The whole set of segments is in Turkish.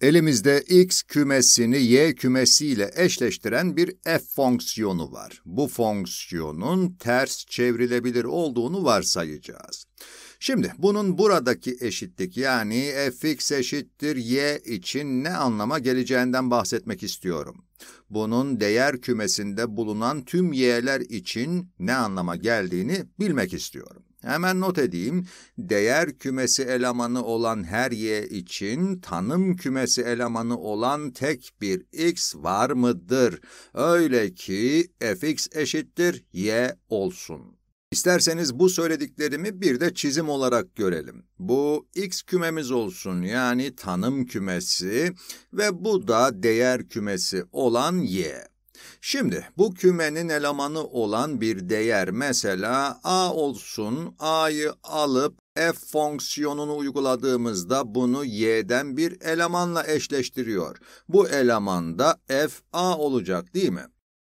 Elimizde x kümesini y kümesiyle eşleştiren bir f fonksiyonu var. Bu fonksiyonun ters çevrilebilir olduğunu varsayacağız. Şimdi bunun buradaki eşitlik yani fx eşittir y için ne anlama geleceğinden bahsetmek istiyorum. Bunun değer kümesinde bulunan tüm y'ler için ne anlama geldiğini bilmek istiyorum. Hemen not edeyim. Değer kümesi elemanı olan her y için tanım kümesi elemanı olan tek bir x var mıdır? Öyle ki fx eşittir y olsun. İsterseniz bu söylediklerimi bir de çizim olarak görelim. Bu x kümemiz olsun yani tanım kümesi ve bu da değer kümesi olan y. Şimdi bu kümenin elemanı olan bir değer mesela a olsun a'yı alıp f fonksiyonunu uyguladığımızda bunu y'den bir elemanla eşleştiriyor. Bu eleman da f a olacak değil mi?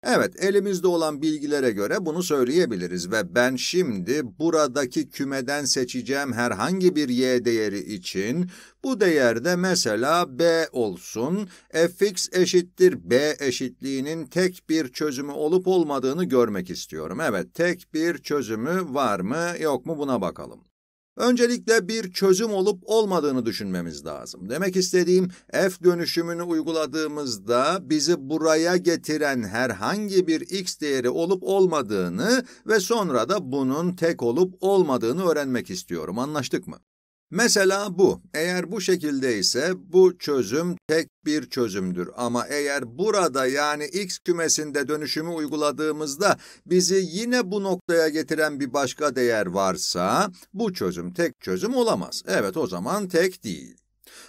Evet, elimizde olan bilgilere göre bunu söyleyebiliriz ve ben şimdi buradaki kümeden seçeceğim herhangi bir y değeri için bu değerde mesela b olsun, fx eşittir b eşitliğinin tek bir çözümü olup olmadığını görmek istiyorum. Evet, tek bir çözümü var mı yok mu buna bakalım. Öncelikle bir çözüm olup olmadığını düşünmemiz lazım. Demek istediğim F dönüşümünü uyguladığımızda bizi buraya getiren herhangi bir X değeri olup olmadığını ve sonra da bunun tek olup olmadığını öğrenmek istiyorum. Anlaştık mı? Mesela bu. Eğer bu şekilde ise bu çözüm tek bir çözümdür. Ama eğer burada yani x kümesinde dönüşümü uyguladığımızda bizi yine bu noktaya getiren bir başka değer varsa bu çözüm tek çözüm olamaz. Evet o zaman tek değil.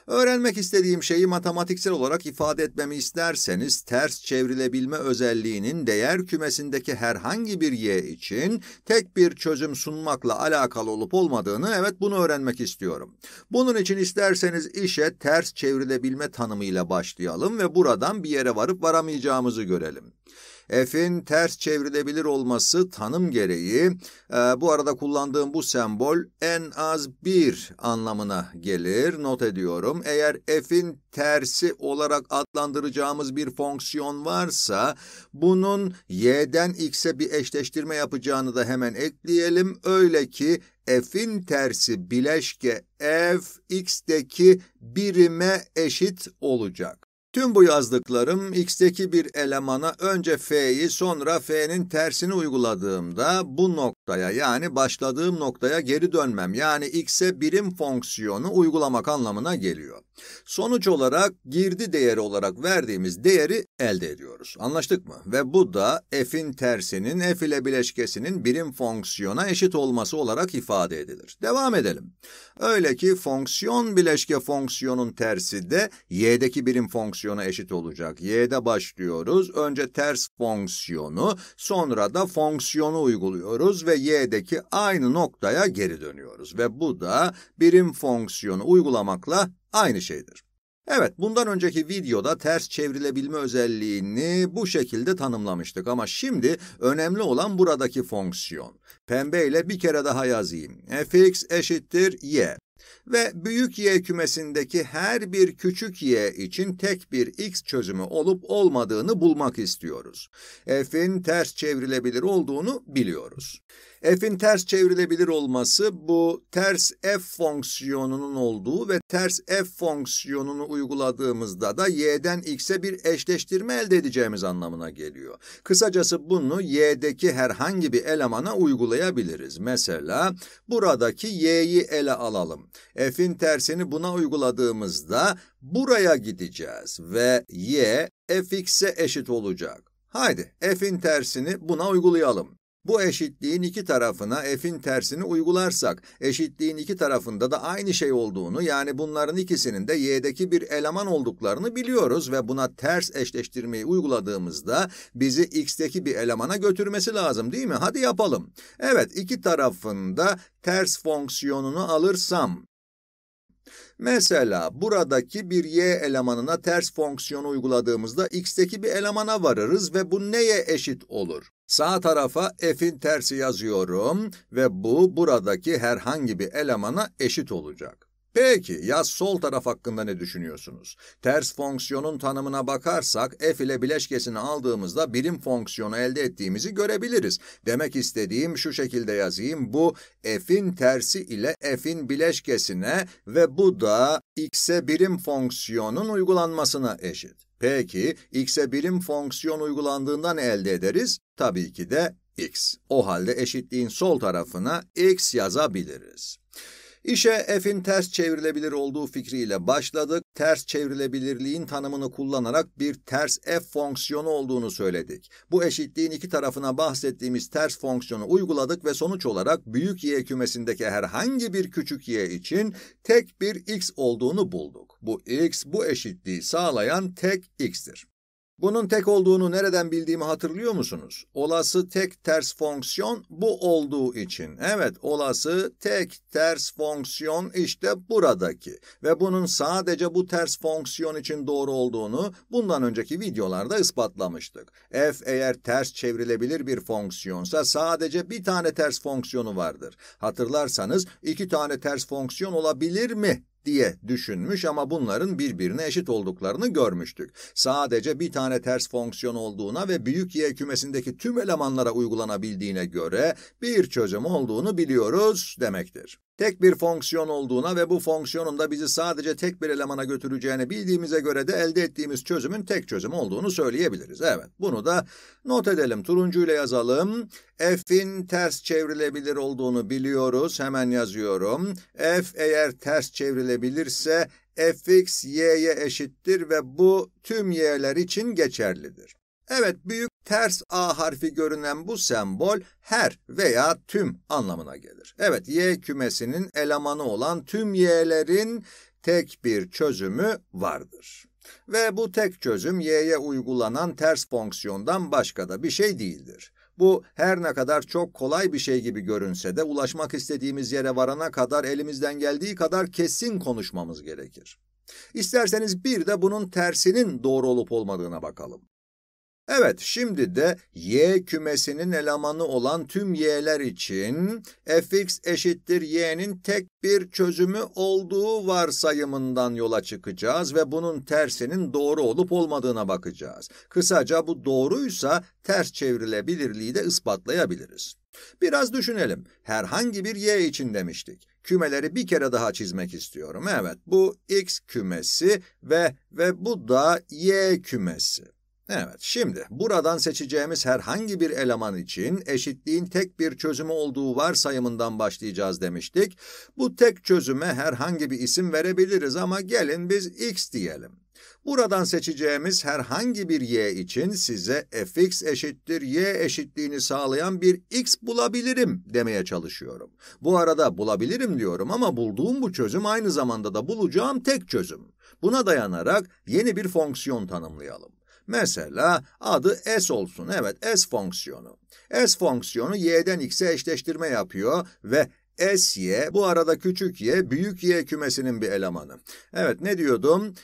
Öğrenmek istediğim şeyi matematiksel olarak ifade etmemi isterseniz ters çevrilebilme özelliğinin değer kümesindeki herhangi bir y için tek bir çözüm sunmakla alakalı olup olmadığını evet bunu öğrenmek istiyorum. Bunun için isterseniz işe ters çevrilebilme tanımıyla başlayalım ve buradan bir yere varıp varamayacağımızı görelim. F'in ters çevrilebilir olması tanım gereği e, bu arada kullandığım bu sembol en az bir anlamına gelir. Not ediyorum. Eğer F'in tersi olarak adlandıracağımız bir fonksiyon varsa bunun y'den x'e bir eşleştirme yapacağını da hemen ekleyelim. Öyle ki f'in tersi bileşke f x'deki birime eşit olacak. Tüm bu yazdıklarım x'teki bir elemana önce f'yi sonra f'nin tersini uyguladığımda bu nokta noktaya yani başladığım noktaya geri dönmem yani x'e birim fonksiyonu uygulamak anlamına geliyor. Sonuç olarak girdi değeri olarak verdiğimiz değeri elde ediyoruz. Anlaştık mı? Ve bu da f'in tersinin f ile bileşkesinin birim fonksiyona eşit olması olarak ifade edilir. Devam edelim. Öyle ki fonksiyon bileşke fonksiyonun tersi de y'deki birim fonksiyona eşit olacak. y'de başlıyoruz. Önce ters fonksiyonu sonra da fonksiyonu uyguluyoruz ve y'deki aynı noktaya geri dönüyoruz ve bu da birim fonksiyonu uygulamakla aynı şeydir. Evet, bundan önceki videoda ters çevrilebilme özelliğini bu şekilde tanımlamıştık ama şimdi önemli olan buradaki fonksiyon. Pembe ile bir kere daha yazayım. fx eşittir y. Ve büyük y kümesindeki her bir küçük y için tek bir x çözümü olup olmadığını bulmak istiyoruz. f'in ters çevrilebilir olduğunu biliyoruz f'in ters çevrilebilir olması bu ters f fonksiyonunun olduğu ve ters f fonksiyonunu uyguladığımızda da y'den x'e bir eşleştirme elde edeceğimiz anlamına geliyor. Kısacası bunu y'deki herhangi bir elemana uygulayabiliriz. Mesela buradaki y'yi ele alalım. f'in tersini buna uyguladığımızda buraya gideceğiz ve y fx'e eşit olacak. Haydi f'in tersini buna uygulayalım. Bu eşitliğin iki tarafına f'in tersini uygularsak, eşitliğin iki tarafında da aynı şey olduğunu yani bunların ikisinin de y'deki bir eleman olduklarını biliyoruz ve buna ters eşleştirmeyi uyguladığımızda bizi x'teki bir elemana götürmesi lazım değil mi? Hadi yapalım. Evet, iki tarafında ters fonksiyonunu alırsam, Mesela buradaki bir y elemanına ters fonksiyonu uyguladığımızda x'teki bir elemana varırız ve bu neye eşit olur? Sağ tarafa f'in tersi yazıyorum ve bu buradaki herhangi bir elemana eşit olacak. Peki ya sol taraf hakkında ne düşünüyorsunuz? Ters fonksiyonun tanımına bakarsak f ile bileşkesini aldığımızda birim fonksiyonu elde ettiğimizi görebiliriz. Demek istediğim şu şekilde yazayım. Bu f'in tersi ile f'in bileşkesine ve bu da x'e birim fonksiyonun uygulanmasına eşit. Peki x'e birim fonksiyon uygulandığından elde ederiz? Tabii ki de x. O halde eşitliğin sol tarafına x yazabiliriz. İşe f'in ters çevrilebilir olduğu fikriyle başladık. Ters çevrilebilirliğin tanımını kullanarak bir ters f fonksiyonu olduğunu söyledik. Bu eşitliğin iki tarafına bahsettiğimiz ters fonksiyonu uyguladık ve sonuç olarak büyük y kümesindeki herhangi bir küçük y için tek bir x olduğunu bulduk. Bu x bu eşitliği sağlayan tek x'tir. Bunun tek olduğunu nereden bildiğimi hatırlıyor musunuz? Olası tek ters fonksiyon bu olduğu için. Evet, olası tek ters fonksiyon işte buradaki. Ve bunun sadece bu ters fonksiyon için doğru olduğunu bundan önceki videolarda ispatlamıştık. f eğer ters çevrilebilir bir fonksiyonsa sadece bir tane ters fonksiyonu vardır. Hatırlarsanız iki tane ters fonksiyon olabilir mi diye düşünmüş ama bunların birbirine eşit olduklarını görmüştük. Sadece bir tane ters fonksiyon olduğuna ve büyük y kümesindeki tüm elemanlara uygulanabildiğine göre bir çözüm olduğunu biliyoruz demektir tek bir fonksiyon olduğuna ve bu fonksiyonun da bizi sadece tek bir elemana götüreceğini bildiğimize göre de elde ettiğimiz çözümün tek çözüm olduğunu söyleyebiliriz. Evet, bunu da not edelim. Turuncuyla yazalım. F'in ters çevrilebilir olduğunu biliyoruz. Hemen yazıyorum. F eğer ters çevrilebilirse fx y'ye eşittir ve bu tüm y'ler için geçerlidir. Evet büyük ters A harfi görünen bu sembol her veya tüm anlamına gelir. Evet Y kümesinin elemanı olan tüm Y'lerin tek bir çözümü vardır. Ve bu tek çözüm y'ye uygulanan ters fonksiyondan başka da bir şey değildir. Bu her ne kadar çok kolay bir şey gibi görünse de ulaşmak istediğimiz yere varana kadar elimizden geldiği kadar kesin konuşmamız gerekir. İsterseniz bir de bunun tersinin doğru olup olmadığına bakalım. Evet, şimdi de y kümesinin elemanı olan tüm y'ler için fx eşittir y'nin tek bir çözümü olduğu varsayımından yola çıkacağız ve bunun tersinin doğru olup olmadığına bakacağız. Kısaca bu doğruysa ters çevrilebilirliği de ispatlayabiliriz. Biraz düşünelim. Herhangi bir y için demiştik. Kümeleri bir kere daha çizmek istiyorum. Evet, bu x kümesi ve ve bu da y kümesi. Evet, şimdi buradan seçeceğimiz herhangi bir eleman için eşitliğin tek bir çözümü olduğu varsayımından başlayacağız demiştik. Bu tek çözüme herhangi bir isim verebiliriz ama gelin biz x diyelim. Buradan seçeceğimiz herhangi bir y için size fx eşittir y eşitliğini sağlayan bir x bulabilirim demeye çalışıyorum. Bu arada bulabilirim diyorum ama bulduğum bu çözüm aynı zamanda da bulacağım tek çözüm. Buna dayanarak yeni bir fonksiyon tanımlayalım. Mesela adı s olsun. Evet s fonksiyonu. S fonksiyonu y'den x'e eşleştirme yapıyor ve s y bu arada küçük y büyük y kümesinin bir elemanı. Evet ne diyordum?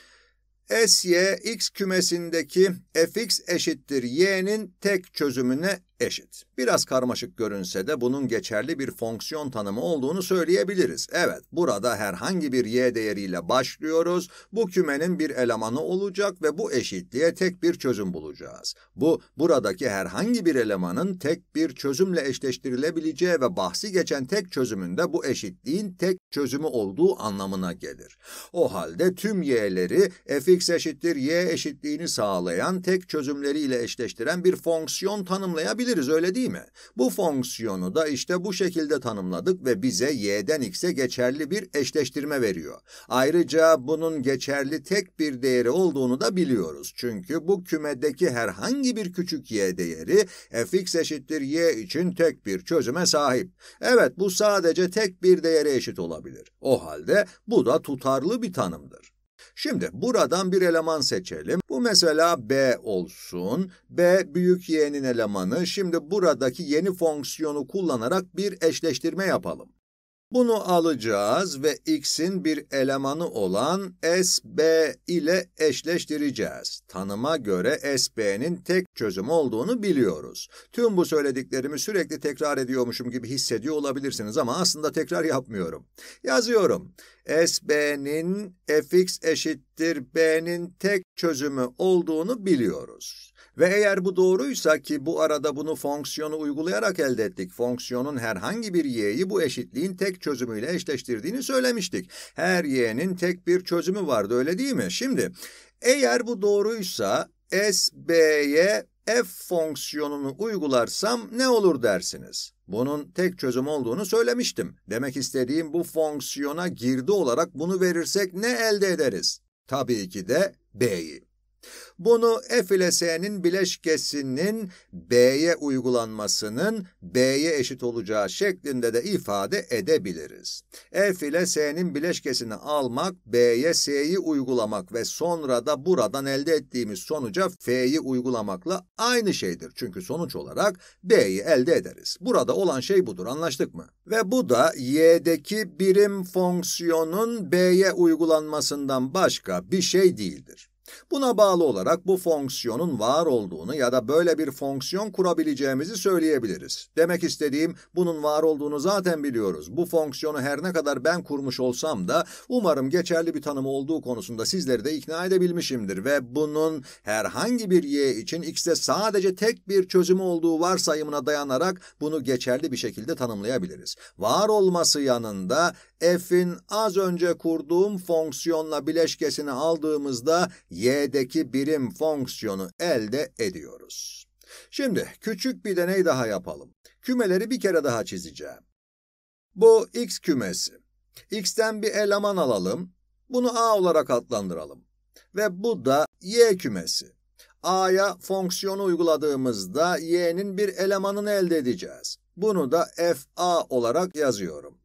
S y x kümesindeki fx eşittir y'nin tek çözümüne eşit. Biraz karmaşık görünse de bunun geçerli bir fonksiyon tanımı olduğunu söyleyebiliriz. Evet, burada herhangi bir y değeriyle başlıyoruz. Bu kümenin bir elemanı olacak ve bu eşitliğe tek bir çözüm bulacağız. Bu, buradaki herhangi bir elemanın tek bir çözümle eşleştirilebileceği ve bahsi geçen tek çözümünde bu eşitliğin tek çözümü olduğu anlamına gelir. O halde tüm y'leri fx eşittir y eşitliğini sağlayan tek çözümleriyle eşleştiren bir fonksiyon tanımlayabiliriz bulabiliriz öyle değil mi? Bu fonksiyonu da işte bu şekilde tanımladık ve bize y'den x'e geçerli bir eşleştirme veriyor. Ayrıca bunun geçerli tek bir değeri olduğunu da biliyoruz. Çünkü bu kümedeki herhangi bir küçük y değeri fx eşittir y için tek bir çözüme sahip. Evet bu sadece tek bir değere eşit olabilir. O halde bu da tutarlı bir tanımdır. Şimdi buradan bir eleman seçelim. Bu mesela b olsun. b büyük y'nin elemanı. Şimdi buradaki yeni fonksiyonu kullanarak bir eşleştirme yapalım. Bunu alacağız ve x'in bir elemanı olan sb ile eşleştireceğiz. Tanıma göre sb'nin tek çözüm olduğunu biliyoruz. Tüm bu söylediklerimi sürekli tekrar ediyormuşum gibi hissediyor olabilirsiniz ama aslında tekrar yapmıyorum. Yazıyorum. sb'nin fx eşittir b'nin tek çözümü olduğunu biliyoruz. Ve eğer bu doğruysa ki bu arada bunu fonksiyonu uygulayarak elde ettik. Fonksiyonun herhangi bir y'yi bu eşitliğin tek çözümüyle eşleştirdiğini söylemiştik. Her y'nin tek bir çözümü vardı öyle değil mi? Şimdi eğer bu doğruysa SB'ye f fonksiyonunu uygularsam ne olur dersiniz? Bunun tek çözüm olduğunu söylemiştim. Demek istediğim bu fonksiyona girdi olarak bunu verirsek ne elde ederiz? Tabii ki de b'yi. Bunu F ile S'nin bileşkesinin B'ye uygulanmasının B'ye eşit olacağı şeklinde de ifade edebiliriz. F ile S'nin bileşkesini almak, B'ye S'yi uygulamak ve sonra da buradan elde ettiğimiz sonuca F'yi uygulamakla aynı şeydir. Çünkü sonuç olarak B'yi elde ederiz. Burada olan şey budur, anlaştık mı? Ve bu da Y'deki birim fonksiyonun B'ye uygulanmasından başka bir şey değildir. Buna bağlı olarak bu fonksiyonun var olduğunu ya da böyle bir fonksiyon kurabileceğimizi söyleyebiliriz. Demek istediğim bunun var olduğunu zaten biliyoruz. Bu fonksiyonu her ne kadar ben kurmuş olsam da umarım geçerli bir tanımı olduğu konusunda sizleri de ikna edebilmişimdir ve bunun herhangi bir y için x'te sadece tek bir çözümü olduğu varsayımına dayanarak bunu geçerli bir şekilde tanımlayabiliriz. Var olması yanında f'in az önce kurduğum fonksiyonla bileşkesini aldığımızda y y'deki birim fonksiyonu elde ediyoruz. Şimdi küçük bir deney daha yapalım. Kümeleri bir kere daha çizeceğim. Bu x kümesi. x'ten bir eleman alalım. Bunu a olarak adlandıralım. Ve bu da y kümesi. a'ya fonksiyonu uyguladığımızda y'nin bir elemanını elde edeceğiz. Bunu da f a olarak yazıyorum.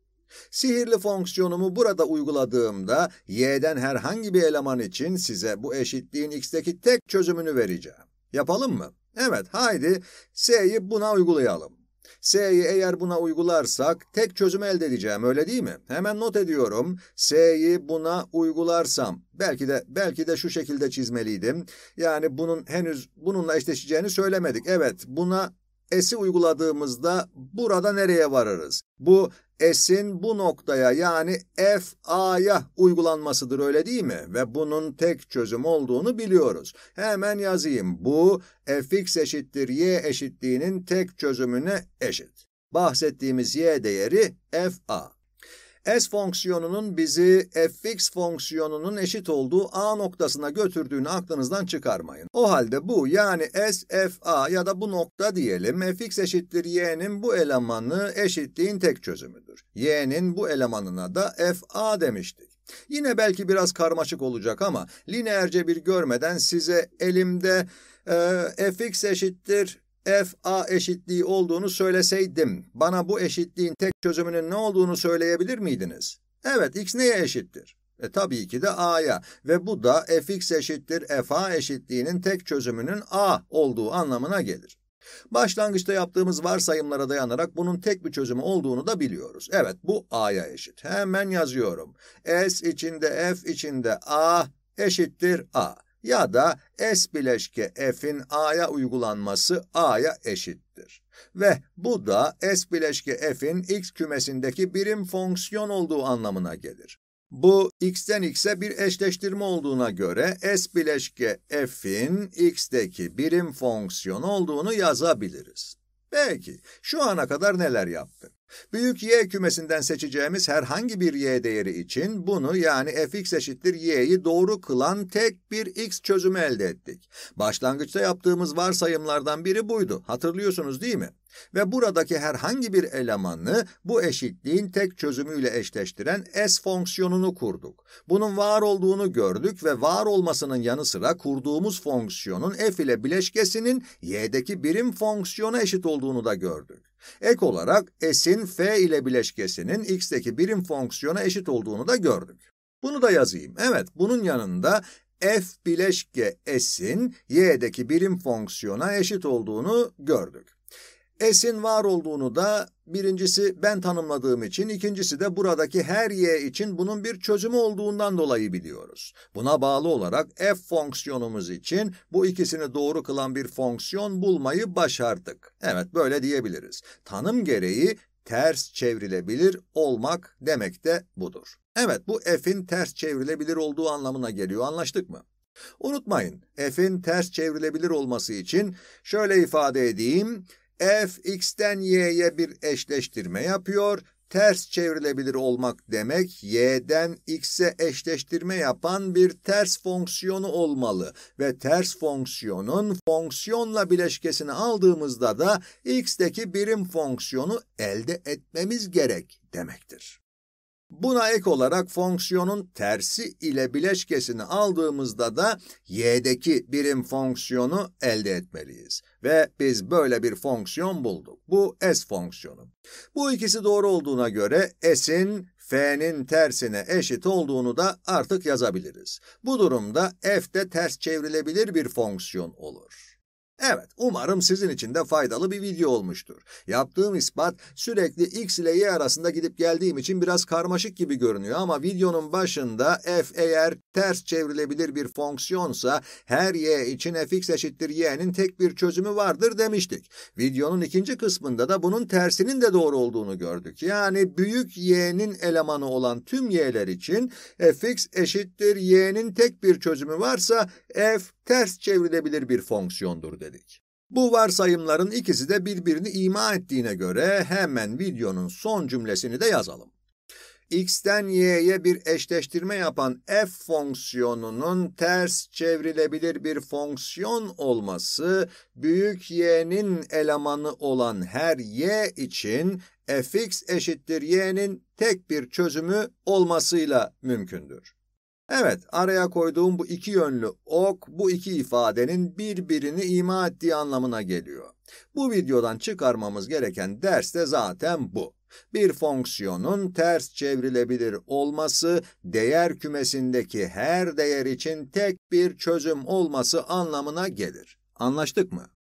Sihirli fonksiyonumu burada uyguladığımda y'den herhangi bir eleman için size bu eşitliğin x'teki tek çözümünü vereceğim. Yapalım mı? Evet, haydi s'yi buna uygulayalım. S'yi eğer buna uygularsak tek çözüm elde edeceğim öyle değil mi? Hemen not ediyorum. S'yi buna uygularsam belki de belki de şu şekilde çizmeliydim. Yani bunun henüz bununla eşleşeceğini söylemedik. Evet buna S'i uyguladığımızda burada nereye varırız? Bu S'in bu noktaya yani FA'ya uygulanmasıdır öyle değil mi? Ve bunun tek çözüm olduğunu biliyoruz. Hemen yazayım. Bu fx eşittir y eşitliğinin tek çözümüne eşit. Bahsettiğimiz y değeri FA. S fonksiyonunun bizi fx fonksiyonunun eşit olduğu a noktasına götürdüğünü aklınızdan çıkarmayın. O halde bu yani S, F, a ya da bu nokta diyelim fx eşittir y'nin bu elemanı eşitliğin tek çözümüdür. y'nin bu elemanına da f a demiştik. Yine belki biraz karmaşık olacak ama lineerce bir görmeden size elimde e, fx eşittir FA eşitliği olduğunu söyleseydim, bana bu eşitliğin tek çözümünün ne olduğunu söyleyebilir miydiniz? Evet, x neye eşittir? E tabii ki de a'ya ve bu da fx eşittir fa eşitliğinin tek çözümünün a olduğu anlamına gelir. Başlangıçta yaptığımız varsayımlara dayanarak bunun tek bir çözümü olduğunu da biliyoruz. Evet bu a'ya eşit. Hemen yazıyorum. S içinde f içinde a eşittir a ya da S bileşke F'in A'ya uygulanması A'ya eşittir. Ve bu da S bileşke F'in X kümesindeki birim fonksiyon olduğu anlamına gelir. Bu x'ten x'e bir eşleştirme olduğuna göre s bileşke f'in x'teki birim fonksiyon olduğunu yazabiliriz. Peki, şu ana kadar neler yaptık? Büyük y kümesinden seçeceğimiz herhangi bir y değeri için bunu yani fx eşittir y'yi doğru kılan tek bir x çözümü elde ettik. Başlangıçta yaptığımız varsayımlardan biri buydu. Hatırlıyorsunuz değil mi? Ve buradaki herhangi bir elemanı bu eşitliğin tek çözümüyle eşleştiren s fonksiyonunu kurduk. Bunun var olduğunu gördük ve var olmasının yanı sıra kurduğumuz fonksiyonun f ile bileşkesinin y'deki birim fonksiyona eşit olduğunu da gördük. Ek olarak s'in f ile bileşkesinin x'teki birim fonksiyona eşit olduğunu da gördük. Bunu da yazayım. Evet, bunun yanında f bileşke s'in y'deki birim fonksiyona eşit olduğunu gördük. S'in var olduğunu da birincisi ben tanımladığım için, ikincisi de buradaki her y için bunun bir çözümü olduğundan dolayı biliyoruz. Buna bağlı olarak f fonksiyonumuz için bu ikisini doğru kılan bir fonksiyon bulmayı başardık. Evet böyle diyebiliriz. Tanım gereği ters çevrilebilir olmak demek de budur. Evet bu f'in ters çevrilebilir olduğu anlamına geliyor anlaştık mı? Unutmayın f'in ters çevrilebilir olması için şöyle ifade edeyim f x'ten y'ye bir eşleştirme yapıyor. Ters çevrilebilir olmak demek y'den x'e eşleştirme yapan bir ters fonksiyonu olmalı ve ters fonksiyonun fonksiyonla bileşkesini aldığımızda da x'teki birim fonksiyonu elde etmemiz gerek demektir. Buna ek olarak fonksiyonun tersi ile bileşkesini aldığımızda da y'deki birim fonksiyonu elde etmeliyiz. Ve biz böyle bir fonksiyon bulduk. Bu s fonksiyonu. Bu ikisi doğru olduğuna göre s'in f'nin tersine eşit olduğunu da artık yazabiliriz. Bu durumda f de ters çevrilebilir bir fonksiyon olur. Evet, umarım sizin için de faydalı bir video olmuştur. Yaptığım ispat sürekli x ile y arasında gidip geldiğim için biraz karmaşık gibi görünüyor ama videonun başında f eğer ters çevrilebilir bir fonksiyonsa her y için fx eşittir y'nin tek bir çözümü vardır demiştik. Videonun ikinci kısmında da bunun tersinin de doğru olduğunu gördük. Yani büyük y'nin elemanı olan tüm y'ler için fx eşittir y'nin tek bir çözümü varsa f ters çevrilebilir bir fonksiyondur dedik. Bu varsayımların ikisi de birbirini ima ettiğine göre hemen videonun son cümlesini de yazalım. x'ten y'ye bir eşleştirme yapan f fonksiyonunun ters çevrilebilir bir fonksiyon olması, büyük y'nin elemanı olan her y için fx eşittir y'nin tek bir çözümü olmasıyla mümkündür. Evet, araya koyduğum bu iki yönlü ok, bu iki ifadenin birbirini ima ettiği anlamına geliyor. Bu videodan çıkarmamız gereken ders de zaten bu. Bir fonksiyonun ters çevrilebilir olması, değer kümesindeki her değer için tek bir çözüm olması anlamına gelir. Anlaştık mı?